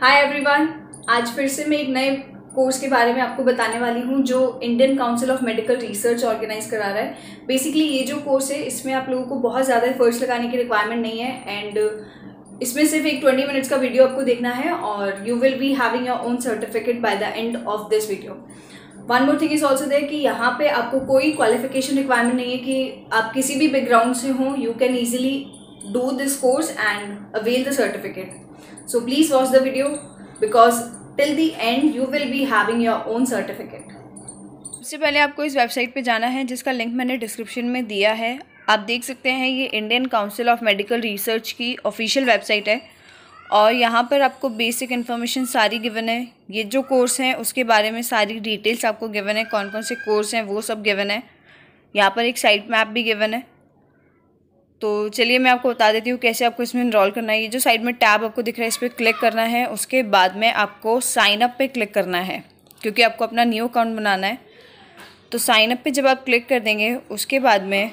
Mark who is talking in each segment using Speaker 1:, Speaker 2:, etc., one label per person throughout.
Speaker 1: Hi everyone आज फिर से मैं एक नए कोर्स के बारे में आपको बताने वाली हूँ जो Indian council of medical research organise करा रहा है बेसिकली ये जो कोर्स है इसमें आप लोगों को बहुत ज़्यादा एफर्ट्स लगाने की रिक्वायरमेंट नहीं है एंड इसमें सिर्फ एक ट्वेंटी मिनट्स का वीडियो आपको देखना है और you will be having your own certificate by the end of this video one more thing is also there कि यहाँ पे आपको कोई क्वालिफिकेशन रिक्वायरमेंट नहीं है कि आप किसी भी बैकग्राउंड से हों you can easily do this course and avail the certificate So please watch the video because till the end you will be having your own certificate. सबसे पहले आपको इस वेबसाइट पे जाना है जिसका लिंक मैंने डिस्क्रिप्शन में दिया है आप देख सकते हैं ये Indian council of medical research की ऑफिशियल वेबसाइट है और यहाँ पर आपको बेसिक इन्फॉर्मेशन सारी गिवन है ये जो कोर्स हैं उसके बारे में सारी डिटेल्स आपको गिवन है कौन कौन से कोर्स हैं वो सब गिवन है यहाँ पर एक साइट मैप भी गिवन है तो चलिए मैं आपको बता देती हूँ कैसे आपको इसमें इनरोल करना है ये जो साइड में टैब आपको दिख रहा है इस पर क्लिक करना है उसके बाद में आपको साइन अप पे क्लिक करना है क्योंकि आपको अपना न्यू अकाउंट बनाना है तो साइन अप पे जब आप क्लिक कर देंगे उसके बाद में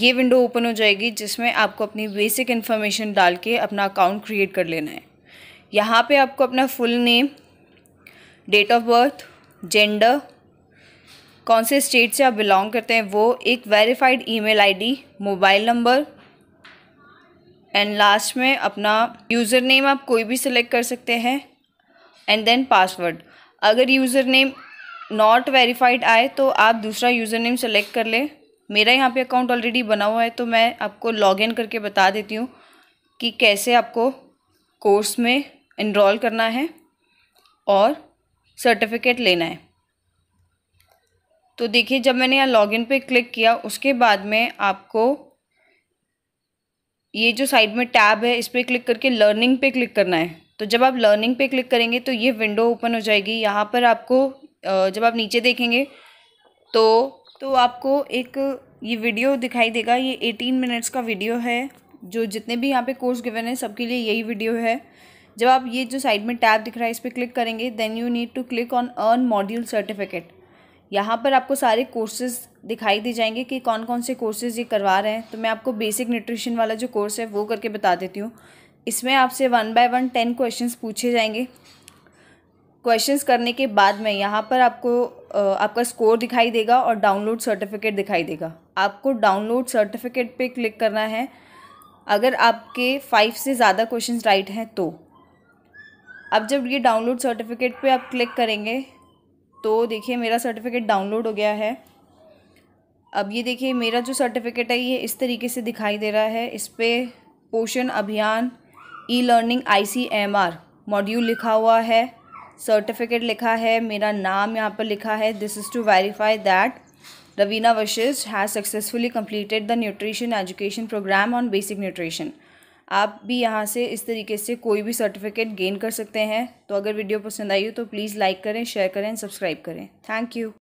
Speaker 1: ये विंडो ओपन हो जाएगी जिसमें आपको अपनी बेसिक इन्फॉर्मेशन डाल के अपना अकाउंट क्रिएट कर लेना है यहाँ पर आपको अपना full name date of birth gender कौन से स्टेट से आप बिलोंग करते हैं वो एक verified email ID mobile number and last में अपना यूज़र नेम आप कोई भी सिलेक्ट कर सकते हैं एंड देन पासवर्ड अगर यूज़र नेम नॉट वेरीफाइड आए तो आप दूसरा यूज़र नेम सेलेक्ट कर लें मेरा यहाँ पे अकाउंट ऑलरेडी बना हुआ है तो मैं आपको लॉगिन करके बता देती हूँ कि कैसे आपको कोर्स में इनरोल करना है और सर्टिफिकेट लेना है तो देखिए जब मैंने यहाँ लॉगिन पे क्लिक किया उसके बाद में आपको ये जो साइड में टैब है इस पर क्लिक करके लर्निंग पे क्लिक करना है तो जब आप लर्निंग पे क्लिक करेंगे तो ये विंडो ओपन हो जाएगी यहाँ पर आपको जब आप नीचे देखेंगे तो तो आपको एक ये वीडियो दिखाई देगा ये एटीन मिनट्स का वीडियो है जो जितने भी यहाँ पे कोर्स गिवन है सबके लिए यही वीडियो है जब आप ये जो साइड में टैब दिख रहा है इस पर क्लिक करेंगे then you need to click on earn module certificate यहाँ पर आपको सारे कोर्सेज दिखाई दी जाएंगे कि कौन कौन से कोर्सेज ये करवा रहे हैं तो मैं आपको बेसिक न्यूट्रिशन वाला जो कोर्स है वो करके बता देती हूँ इसमें आपसे one by one ten question पूछे जाएंगे क्वेश्चंस करने के बाद में यहाँ पर आपको आपका स्कोर दिखाई देगा और डाउनलोड सर्टिफिकेट दिखाई देगा आपको डाउनलोड सर्टिफिकेट पे क्लिक करना है अगर आपके फाइव से ज़्यादा क्वेश्चंस राइट हैं तो अब जब ये डाउनलोड सर्टिफिकेट पे आप क्लिक करेंगे तो देखिए मेरा सर्टिफिकेट डाउनलोड हो गया है अब ये देखिए मेरा जो सर्टिफिकेट है ये इस तरीके से दिखाई दे रहा है इस पर Poshan Abhiyaan e learning I C M R module लिखा हुआ है सर्टिफिकेट लिखा है मेरा नाम यहाँ पर लिखा है this is to verify that Raveena Vashish has successfully completed the nutrition education program on basic nutrition आप भी यहाँ से इस तरीके से कोई भी सर्टिफिकेट गेन कर सकते हैं तो अगर वीडियो पसंद आई हो तो प्लीज़ लाइक करें शेयर करें सब्सक्राइब करें थैंक यू